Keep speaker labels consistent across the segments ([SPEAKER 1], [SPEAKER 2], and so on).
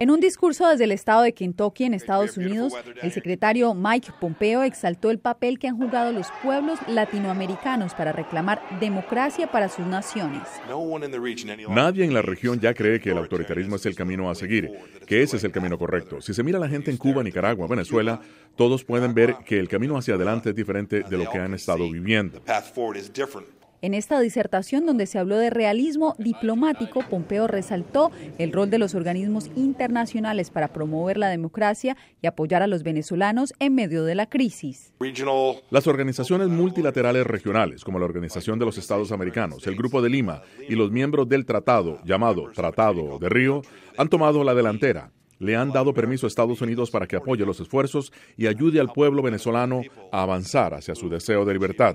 [SPEAKER 1] En un discurso desde el estado de Kentucky, en Estados Unidos, el secretario Mike Pompeo exaltó el papel que han jugado los pueblos latinoamericanos para reclamar democracia para sus naciones.
[SPEAKER 2] Nadie en la región ya cree que el autoritarismo es el camino a seguir, que ese es el camino correcto. Si se mira a la gente en Cuba, Nicaragua, Venezuela, todos pueden ver que el camino hacia adelante es diferente de lo que han estado viviendo.
[SPEAKER 1] En esta disertación, donde se habló de realismo diplomático, Pompeo resaltó el rol de los organismos internacionales para promover la democracia y apoyar a los venezolanos en medio de la crisis.
[SPEAKER 2] Las organizaciones multilaterales regionales, como la Organización de los Estados Americanos, el Grupo de Lima y los miembros del tratado llamado Tratado de Río, han tomado la delantera le han dado permiso a Estados Unidos para que apoye los esfuerzos y ayude al pueblo venezolano a avanzar hacia su deseo de libertad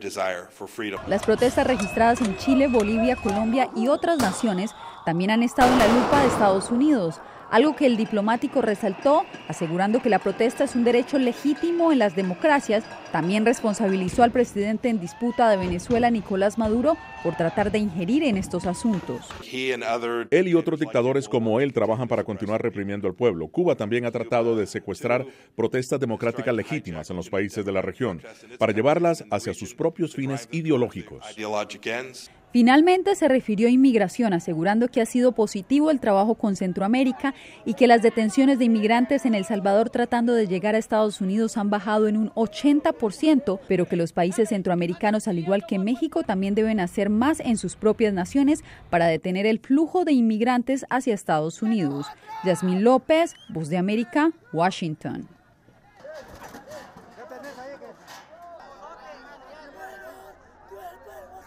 [SPEAKER 2] desire for freedom. Las
[SPEAKER 1] protestas registradas en Chile, Bolivia, Colombia y otras naciones también han estado en la lupa de Estados Unidos algo que el diplomático resaltó, asegurando que la protesta es un derecho legítimo en las democracias. También responsabilizó al presidente en disputa de Venezuela, Nicolás Maduro, por tratar de ingerir en estos asuntos.
[SPEAKER 2] Él y otros dictadores como él trabajan para continuar reprimiendo al pueblo. Cuba también ha tratado de secuestrar protestas democráticas legítimas en los países de la región para llevarlas hacia sus propios fines ideológicos.
[SPEAKER 1] Finalmente se refirió a inmigración, asegurando que ha sido positivo el trabajo con Centroamérica y que las detenciones de inmigrantes en El Salvador tratando de llegar a Estados Unidos han bajado en un 80%, pero que los países centroamericanos, al igual que México, también deben hacer más en sus propias naciones para detener el flujo de inmigrantes hacia Estados Unidos. Yasmín López, Voz de América, Washington.